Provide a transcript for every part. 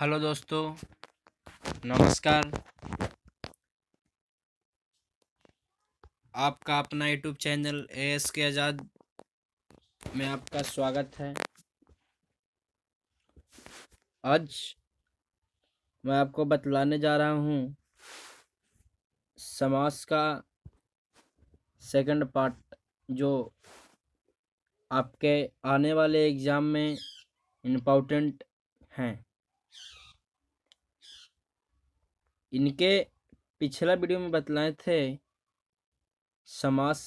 hello दोस्तों नमस्कार आपका अपना यूट्यूब चैनल ए एस के आज़ाद में आपका स्वागत है आज मैं आपको बतलाने जा रहा हूँ समाज का सेकंड पार्ट जो आपके आने वाले एग्ज़ाम में इम्पोर्टेंट हैं इनके पिछला वीडियो में बतलाए थे समास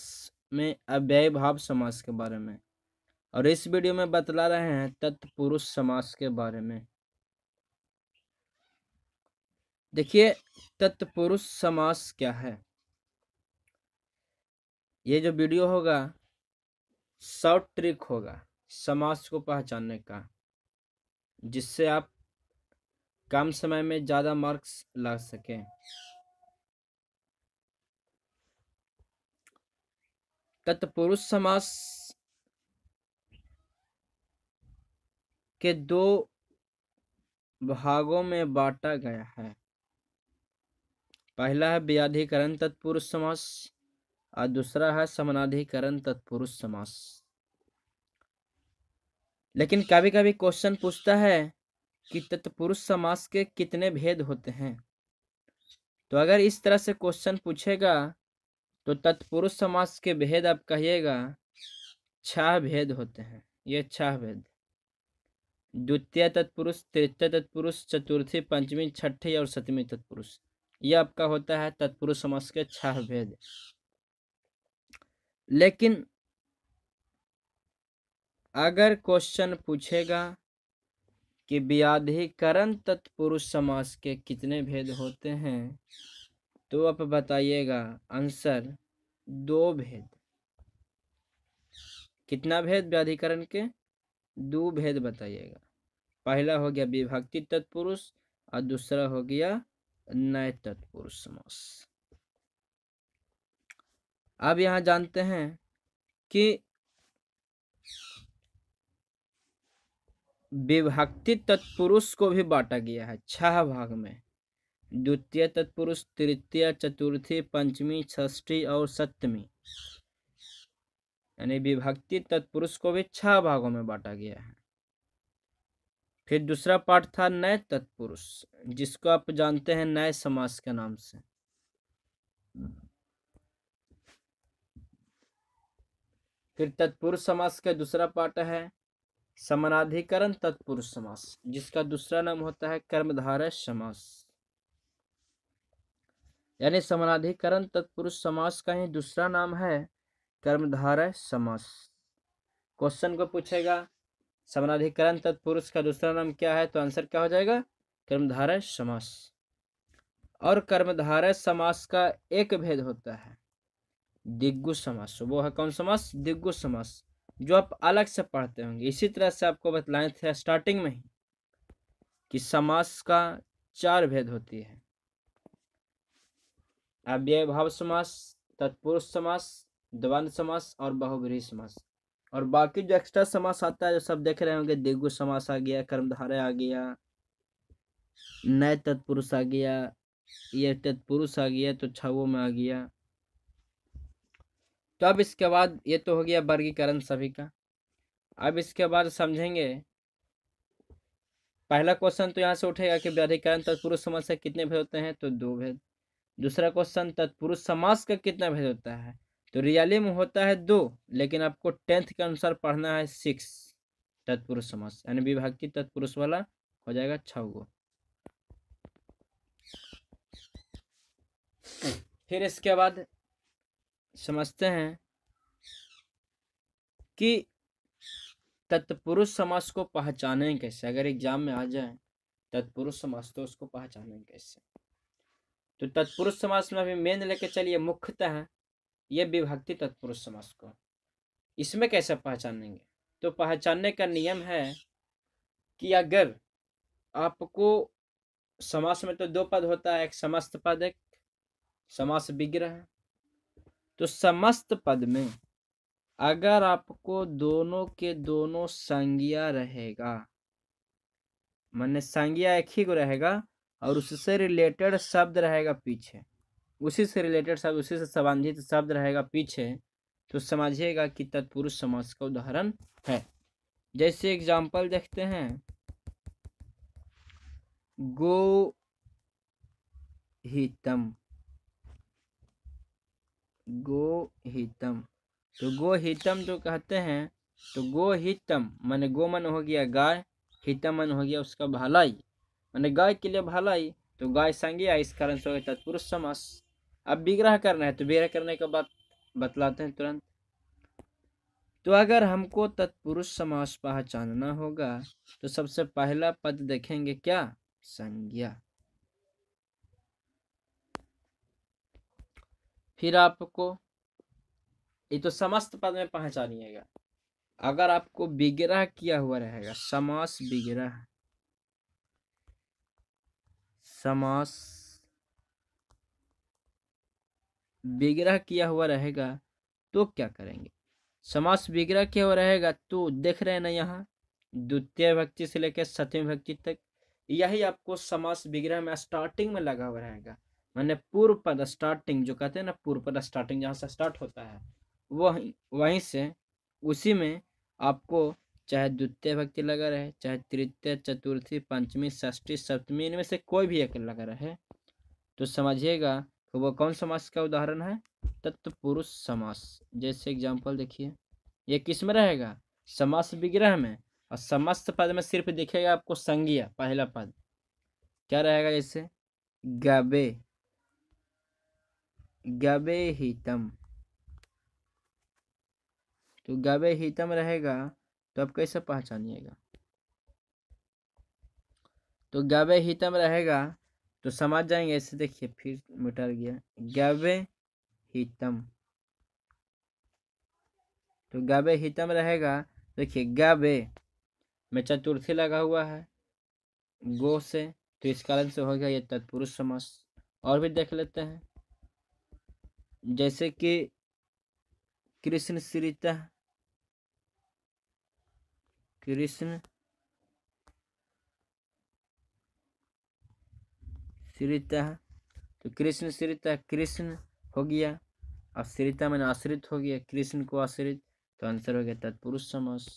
में अव्यय भाव समास के बारे में और इस वीडियो में बतला रहे हैं तत्पुरुष समास के बारे में देखिए तत्पुरुष समास क्या है ये जो वीडियो होगा शॉर्ट ट्रिक होगा समास को पहचानने का जिससे आप कम समय में ज़्यादा मार्क्स ला सके तत्पुरुष समास के दो भागों में बांटा गया है पहला है व्याधिकरण तत्पुरुष समास और दूसरा है समानाधिकरण तत्पुरुष समास लेकिन कभी कभी क्वेश्चन पूछता है कि तत्पुरुष समास के कितने भेद होते हैं तो अगर इस तरह से क्वेश्चन पूछेगा तो तत्पुरुष समास के भेद आप कहिएगा छह भेद होते हैं ये छह भेद द्वितीय तत्पुरुष तृतीय तत्पुरुष चतुर्थी पंचमी छठी और सतमी तत्पुरुष ये आपका होता है तत्पुरुष समास के छह भेद लेकिन अगर क्वेश्चन पूछेगा कि व्याधिकरण तत्पुरुष समास के कितने भेद होते हैं तो आप बताइएगा आंसर दो भेद कितना भेद व्याधिकरण के दो भेद बताइएगा पहला हो गया विभक्ति तत्पुरुष और दूसरा हो गया नए तत्पुरुष समास अब यहाँ जानते हैं कि विभक्ति तत्पुरुष को भी बांटा गया है छह भाग में द्वितीय तत्पुरुष तृतीय चतुर्थी पंचमी षष्ठी और सप्तमी यानी विभक्ति तत्पुरुष को भी छह भागों में बांटा गया है फिर दूसरा पाठ था नए तत्पुरुष जिसको आप जानते हैं नए समास के नाम से फिर तत्पुरुष समास का दूसरा पाठ है समानाधिकरण तत्पुरुष समास जिसका दूसरा नाम होता है कर्मधार समास यानी समानाधिकरण तत्पुरुष समास का ही दूसरा नाम है कर्मधार समास क्वेश्चन को पूछेगा समानाधिकरण तत्पुरुष का दूसरा नाम क्या है तो आंसर क्या हो जाएगा कर्मधार समास और कर्मधार समास का एक भेद होता है दिग्गु समास वो है कौन समास दिग्गु समास जो आप अलग से पढ़ते होंगे इसी तरह से आपको बतलाए थे स्टार्टिंग में ही कि समास का चार भेद होती है अव्यय भाव समास तत्पुरुष समास द्वंद समास और बहुब्रीही समास और बाकी जो एक्स्ट्रा समास आता है जो सब देख रहे होंगे दिग्गु समास आ गया कर्मधारय आ गया नए तत्पुरुष आ गया ये तत्पुरुष आ गया तो छवो में आ गया तो अब इसके बाद ये तो हो गया वर्गीकरण सभी का अब इसके बाद समझेंगे पहला क्वेश्चन तो यहाँ से उठेगा कि व्यधिकरण तत्पुरुष समाज से कितने भेद होते हैं तो दो भेद दूसरा क्वेश्चन तत्पुरुष समास का कितना भेद होता है तो रियाली में होता है दो लेकिन आपको टेंथ के अनुसार पढ़ना है सिक्स तत्पुरुष समास यानी की तत्पुरुष वाला हो जाएगा गो फिर इसके बाद समझते हैं कि तत्पुरुष समास को पहचाने कैसे अगर एग्जाम में आ जाए तत्पुरुष समास तो उसको पहचाने कैसे तो तत्पुरुष समास में अभी मेन लेके चलिए मुख्यतः ये विभक्ति तत्पुरुष समास को इसमें कैसे पहचानेंगे तो पहचानने का नियम है कि अगर आपको समास में तो दो पद होता है एक समस्त पद एक समास विग्रह तो समस्त पद में अगर आपको दोनों के दोनों संज्ञा रहेगा मैंने संज्ञा एक ही को रहेगा और उससे रिलेटेड शब्द रहेगा पीछे उसी से रिलेटेड शब्द उसी से संबंधित शब्द रहेगा पीछे तो समझिएगा कि तत्पुरुष समास का उदाहरण है जैसे एग्जाम्पल देखते हैं गो हितम गोहितम तो गोहितम जो कहते हैं तो गोहितम मान गोमन हो गया गाय हितमन हो गया उसका भलाई मैंने गाय के लिए भलाई तो गाय संज्ञा इस कारण से हो गया तत्पुरुष समास अब विग्रह करना है तो विग्रह करने का बात बतलाते हैं तुरंत तो अगर हमको तत्पुरुष समास पहचानना होगा तो सबसे पहला पद देखेंगे क्या संज्ञा फिर आपको ये तो समस्त पद में पहचानिएगा अगर आपको विग्रह किया हुआ रहेगा समास विग्रह समास विग्रह किया हुआ रहेगा तो क्या करेंगे समास विग्रह किया हुआ रहेगा तो देख रहे हैं ना यहाँ द्वितीय भक्ति से लेकर सतवी भक्ति तक यही आपको समास विग्रह में स्टार्टिंग में लगा हुआ रहेगा मैंने पूर्व पद स्टार्टिंग जो कहते हैं ना पूर्व पद स्टार्टिंग जहाँ से स्टार्ट होता है वही वहीं से उसी में आपको चाहे द्वितीय भक्ति लगा रहे चाहे तृतीय चतुर्थी पंचमी षष्ठी सप्तमी इनमें से कोई भी एक लगा रहे तो समझिएगा कि वो कौन समास का उदाहरण है तत्व पुरुष समास जैसे एग्जाम्पल देखिए ये किस में रहेगा समास विग्रह में और समस्त पद में सिर्फ दिखेगा आपको संज्ञा पहला पद क्या रहेगा जैसे गबे गबे हितम तो गबे हितम रहेगा तो आप कैसे पहचानिएगा तो गबे हितम रहेगा तो समझ जाएंगे ऐसे देखिए फिर मिटर गया गबे हितम तो गबे हितम रहेगा देखिए गबे में चतुर्थी लगा हुआ है गो से तो इस कारण से हो गया ये तत्पुरुष समास और भी देख लेते हैं जैसे कि कृष्ण श्रीता कृष्ण श्रीता तो कृष्ण श्रीता कृष्ण हो गया अब श्रीता मैंने आश्रित हो गया कृष्ण को आश्रित तो आंसर हो गया तत्पुरुष समास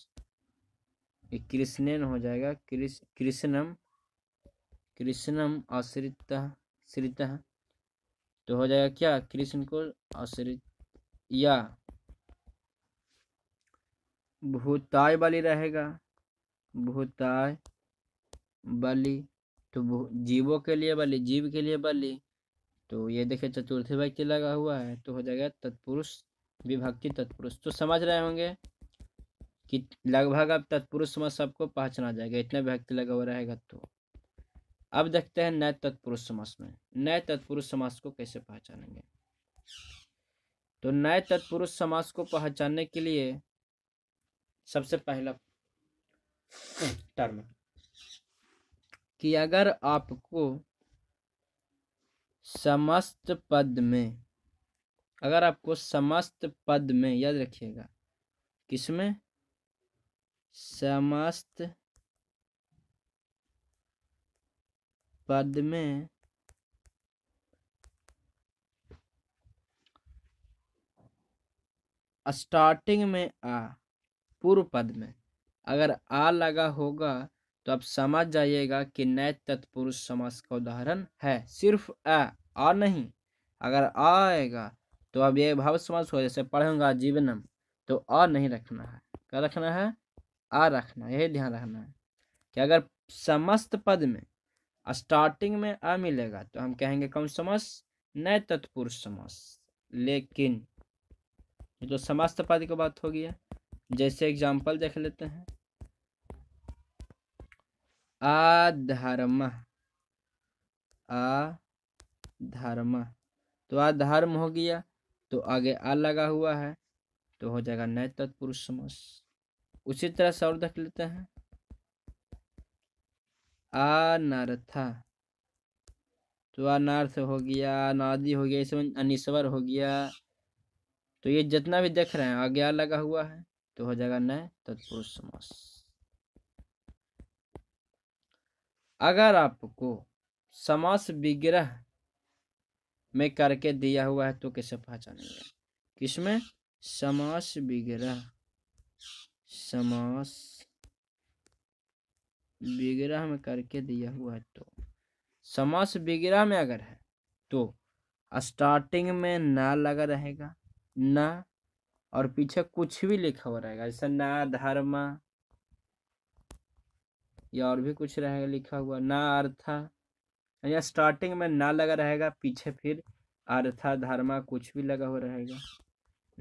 ये कृष्णन हो जाएगा कृष्ण कृष्णम कृष्णम आश्रित श्रिता तो हो जाएगा क्या कृष्ण को आश्रित या भूताय बलि रहेगा भूताय बलि तो जीवों के लिए बलि जीव के लिए बलि तो ये देखे चतुर्थी व्यक्ति लगा हुआ है तो हो जाएगा तत्पुरुष विभक्ति तत्पुरुष तो समझ रहे होंगे कि लगभग अब तत्पुरुष में सबको पहचाना जाएगा इतना व्यक्ति लगा हुआ रहेगा तो अब देखते हैं नए तत्पुरुष समास में नए तत्पुरुष समास को कैसे पहचानेंगे तो नए तत्पुरुष समास को पहचानने के लिए सबसे पहला टर्म कि अगर आपको समस्त पद में अगर आपको समस्त पद में याद रखिएगा किसमें समस्त पद में स्टार्टिंग में आ पूर्व पद में अगर आ लगा होगा तो आप समझ जाइएगा कि नए तत्पुरुष समास का उदाहरण है सिर्फ आ आ नहीं अगर आ आएगा तो अब ये भाव समास हो जैसे पढ़ूंगा जीवनम तो आ नहीं रखना है क्या रखना है आ रखना यही ध्यान रखना है कि अगर समस्त पद में स्टार्टिंग में अ मिलेगा तो हम कहेंगे कौन समस नए तत्पुरुष समस लेकिन ये तो पद की बात हो गया जैसे एग्जाम्पल देख लेते हैं अधर्म अधर्म तो अधर्म हो गया तो आगे आ लगा हुआ है तो हो जाएगा नए तत्पुरुष समस उसी तरह से और देख लेते हैं अनार्था तो अनर्थ हो गया अनादि हो गया इसमें अनिश्वर हो गया तो ये जितना भी देख रहे हैं आज्ञा लगा हुआ है तो हो जाएगा नए तत्पुरुष समास अगर आपको समास विग्रह में करके दिया हुआ है तो कैसे पहचानेंगे किसमें समास विग्रह समास विग्रह में करके दिया हुआ है तो समास विग्रह में अगर है तो स्टार्टिंग में ना लगा रहेगा ना और पीछे कुछ भी लिखा हुआ रहेगा जैसे ना धर्म या और भी कुछ रहेगा लिखा हुआ ना अर्था या स्टार्टिंग में ना लगा रहेगा पीछे फिर अर्था धर्मा कुछ भी लगा हुआ रहेगा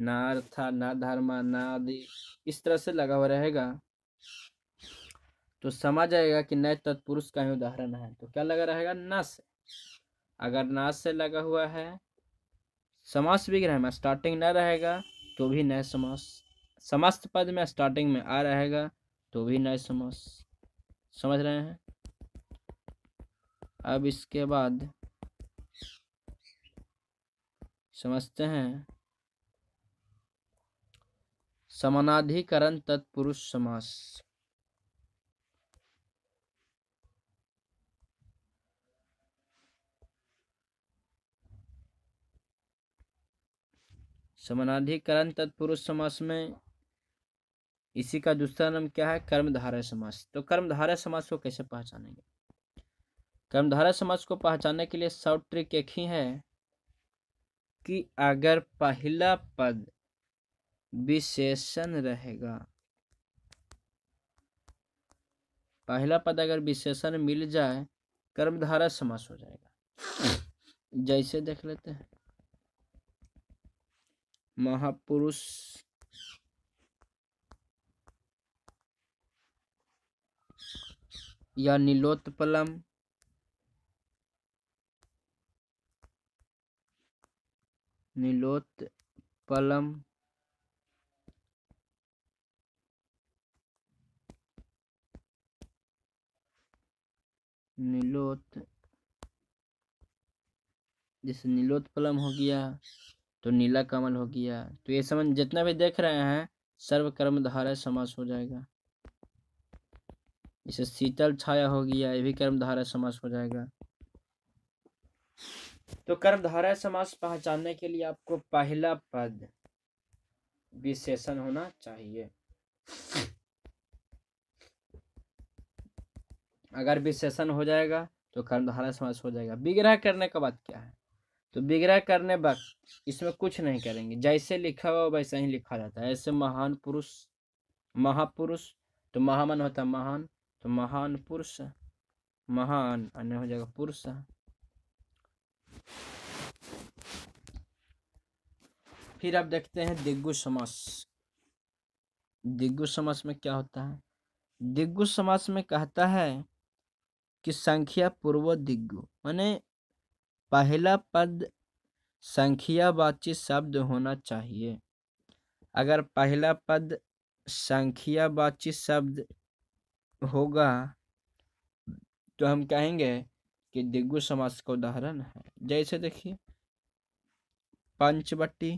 ना अर्था ना धर्मा ना आदि इस तरह से लगा हुआ रहेगा तो समझ आएगा कि नए तत्पुरुष का ही उदाहरण है तो क्या लगा रहेगा न से अगर न से लगा हुआ है समास विग्रह में स्टार्टिंग न रहेगा तो भी नए समास समस्त पद में स्टार्टिंग में आ रहेगा तो भी नए समास समझ रहे हैं अब इसके बाद समझते हैं समानाधिकरण तत्पुरुष समास समानाधिकरण तत्पुरुष समास में इसी का दूसरा नाम क्या है कर्मधारय समास तो कर्मधारय समास को कैसे पहचानेंगे कर्मधारय समास को पहचानने के लिए शॉर्ट ट्रिक एक ही है कि अगर पहला पद विशेषण रहेगा पहला पद अगर विशेषण मिल जाए कर्मधारा समास हो जाएगा जैसे देख लेते हैं महापुरुष या नीलोत्पलम नीलोत्पलम नीलोत जैसे नीलोत्पलम हो गया तो नीला कमल हो गया तो ये समझ जितना भी देख रहे हैं सर्व धारा समास हो जाएगा इसे शीतल छाया हो गया ये भी कर्मधारा समास हो जाएगा तो धारा समास पहचानने के लिए आपको पहला पद विशेषण होना चाहिए अगर विशेषण हो जाएगा तो कर्मधारा समास हो जाएगा विग्रह करने का बात क्या है तो विग्रह करने वक्त इसमें कुछ नहीं करेंगे जैसे लिखा हुआ वैसा ही लिखा जाता है ऐसे महान पुरुष महापुरुष तो महामन होता है महान तो महान पुरुष महान अन्य हो जाएगा पुरुष फिर आप देखते हैं दिग्गु समास दिग्गु समास में क्या होता है दिग्गु समास में कहता है कि संख्या पूर्व दिग्गु माने पहला पद संख्यावाची शब्द होना चाहिए अगर पहला पद संख्यावाची शब्द होगा तो हम कहेंगे कि दिग्गु समास का उदाहरण है जैसे देखिए पंचवटी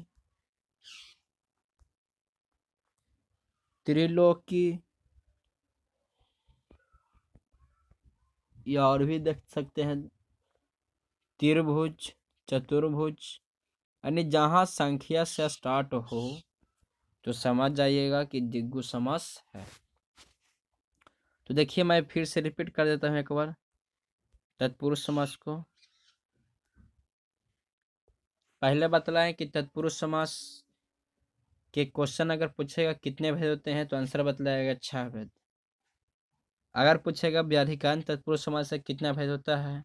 त्रिलोकी या और भी देख सकते हैं त्रिभुज चतुर्भुज यानी जहाँ संख्या से स्टार्ट हो तो समझ जाइएगा कि दिग्गु समास है तो देखिए मैं फिर से रिपीट कर देता हूँ एक बार तत्पुरुष समास को पहले बतलाएं कि तत्पुरुष समास के क्वेश्चन अगर पूछेगा कितने भेद होते हैं तो आंसर बतलाएगा छह भेद अगर पूछेगा व्याधिकांत तत्पुरुष समास से कितना भेद होता है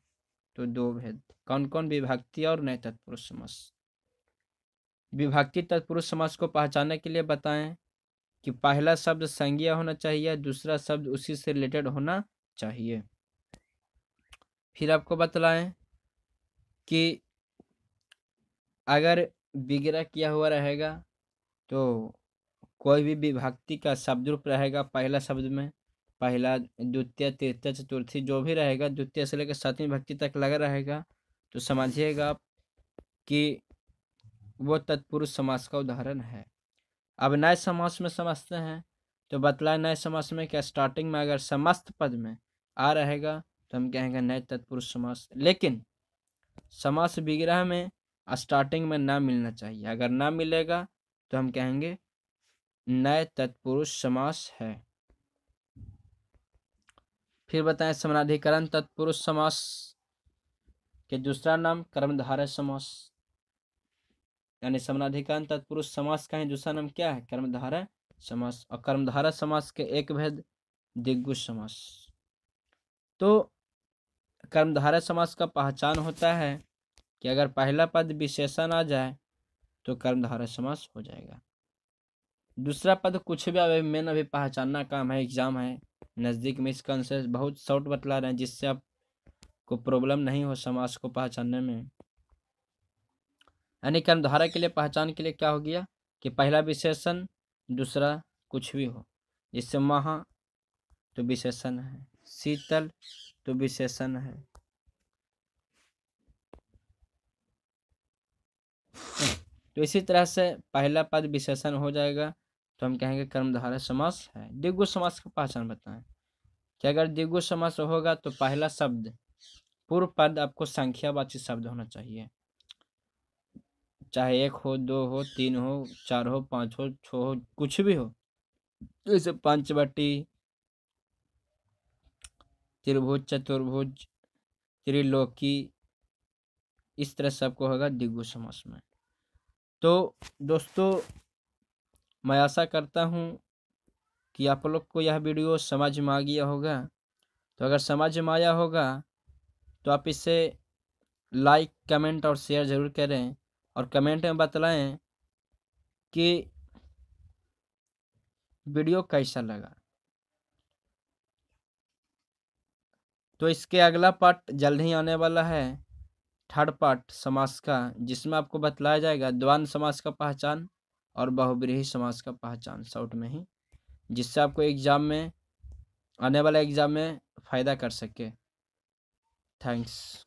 तो दो भेद कौन कौन विभक्ति और नए तत्पुरुष समास विभक्ति तत्पुरुष समास को पहचानने के लिए बताएं कि पहला शब्द संज्ञा होना चाहिए दूसरा शब्द उसी से रिलेटेड होना चाहिए फिर आपको बतलाएं कि अगर विग्रह किया हुआ रहेगा तो कोई भी विभक्ति का शब्द रूप रहेगा पहला शब्द में पहला द्वितीय तृतीय चतुर्थी जो भी रहेगा द्वितीय से लेकर सातवीं भक्ति तक लगा रहेगा तो समझिएगा आप कि वो तत्पुरुष समास का उदाहरण है अब नए समास में समझते हैं तो बतलाए नए समास में क्या स्टार्टिंग में अगर समस्त पद में आ रहेगा तो हम कहेंगे नए तत्पुरुष समास लेकिन समास विग्रह में स्टार्टिंग में ना मिलना चाहिए अगर ना मिलेगा तो हम कहेंगे नए तत्पुरुष समास है फिर बताएं समानाधिकरण तत्पुरुष समास के दूसरा नाम कर्मधारय समास यानी समानाधिकरण तत्पुरुष समास का ही दूसरा नाम क्या है कर्मधारय समास और कर्मधारा समास के एक भेद दिग्गुज समास तो कर्मधारय समास का पहचान होता है कि अगर पहला पद विशेषण आ जाए तो कर्मधारय समास हो जाएगा दूसरा पद कुछ भी अभी मेन अभी पहचानना काम है एग्जाम है नज़दीक में इसका आंसर बहुत शॉर्ट बतला रहे हैं जिससे आप को प्रॉब्लम नहीं हो समास को पहचानने में यानी कर्मधारा के लिए पहचान के लिए क्या हो गया कि पहला विशेषण दूसरा कुछ भी हो जिससे महा तो विशेषण है शीतल तो विशेषण है तो इसी तरह से पहला पद विशेषण हो जाएगा तो हम कहेंगे कर्मधारय समास है दिग्गु समास की पहचान बताएं कि अगर दिग्गु समास होगा तो पहला शब्द पूर्व पद आपको संख्यावाची शब्द होना चाहिए चाहे एक हो दो हो तीन हो चार हो पांच हो छ हो कुछ भी हो जैसे तो पंचवटी त्रिभुज चतुर्भुज त्रिलोकी इस तरह सबको होगा दिग्गु समास में तो दोस्तों मैं आशा करता हूँ कि आप लोग को यह वीडियो समझ में आ गया होगा तो अगर समझ में आया होगा तो आप इसे लाइक कमेंट और शेयर ज़रूर करें और कमेंट में बतलाएं कि वीडियो कैसा लगा तो इसके अगला पार्ट जल्द ही आने वाला है थर्ड पार्ट समाज का जिसमें आपको बतलाया जाएगा द्वान समाज का पहचान और बहुब्रीही समाज का पहचान शॉर्ट में ही जिससे आपको एग्ज़ाम में आने वाला एग्ज़ाम में फ़ायदा कर सके थैंक्स